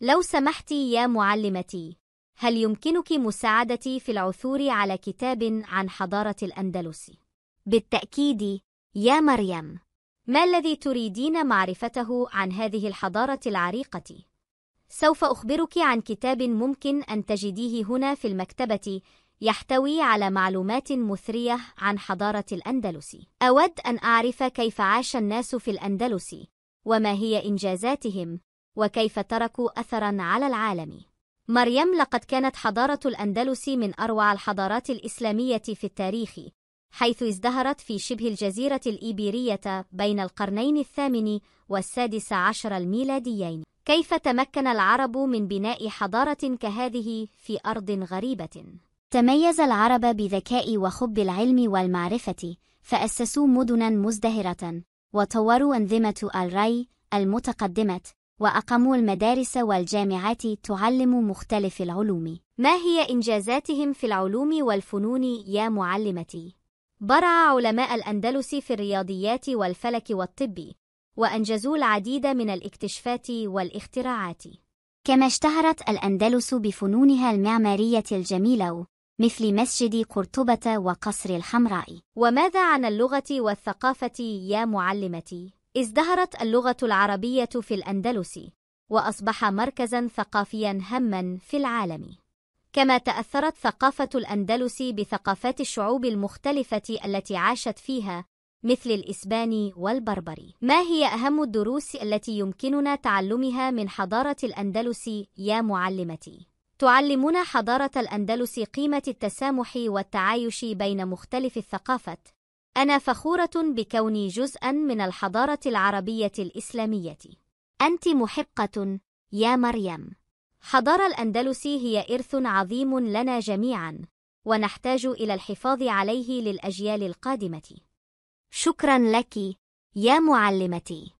لو سمحتي يا معلمتي هل يمكنك مساعدتي في العثور على كتاب عن حضارة الأندلس؟ بالتأكيد يا مريم ما الذي تريدين معرفته عن هذه الحضارة العريقة؟ سوف أخبرك عن كتاب ممكن أن تجديه هنا في المكتبة يحتوي على معلومات مثرية عن حضارة الأندلس. أود أن أعرف كيف عاش الناس في الأندلس، وما هي إنجازاتهم، وكيف تركوا أثرا على العالم مريم لقد كانت حضارة الأندلس من أروع الحضارات الإسلامية في التاريخ حيث ازدهرت في شبه الجزيرة الإيبيرية بين القرنين الثامن والسادس عشر الميلاديين كيف تمكن العرب من بناء حضارة كهذه في أرض غريبة؟ تميز العرب بذكاء وحب العلم والمعرفة فأسسوا مدنا مزدهرة وطوروا أنظمة الري المتقدمة وأقاموا المدارس والجامعات تعلم مختلف العلوم ما هي إنجازاتهم في العلوم والفنون يا معلمتي؟ برع علماء الأندلس في الرياضيات والفلك والطب وأنجزوا العديد من الاكتشافات والاختراعات كما اشتهرت الأندلس بفنونها المعمارية الجميلة مثل مسجد قرطبة وقصر الحمراء وماذا عن اللغة والثقافة يا معلمتي؟ ازدهرت اللغة العربية في الأندلس وأصبح مركزاً ثقافياً هاماً في العالم كما تأثرت ثقافة الأندلس بثقافات الشعوب المختلفة التي عاشت فيها مثل الإسباني والبربري ما هي أهم الدروس التي يمكننا تعلمها من حضارة الأندلس يا معلمتي؟ تعلمنا حضارة الأندلس قيمة التسامح والتعايش بين مختلف الثقافات أنا فخورة بكوني جزءا من الحضارة العربية الإسلامية. أنت محقة يا مريم. حضارة الأندلس هي إرث عظيم لنا جميعا، ونحتاج إلى الحفاظ عليه للأجيال القادمة. شكرا لك يا معلمتي.